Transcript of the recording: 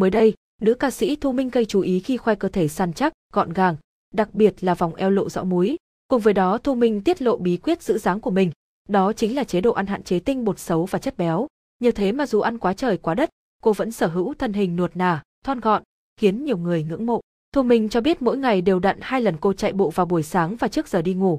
Mới đây, nữ ca sĩ Thu Minh gây chú ý khi khoe cơ thể săn chắc, gọn gàng, đặc biệt là vòng eo lộ rõ múi. Cùng với đó Thu Minh tiết lộ bí quyết giữ dáng của mình, đó chính là chế độ ăn hạn chế tinh bột xấu và chất béo. Nhờ thế mà dù ăn quá trời quá đất, cô vẫn sở hữu thân hình nuột nà, thon gọn, khiến nhiều người ngưỡng mộ. Thu Minh cho biết mỗi ngày đều đặn hai lần cô chạy bộ vào buổi sáng và trước giờ đi ngủ.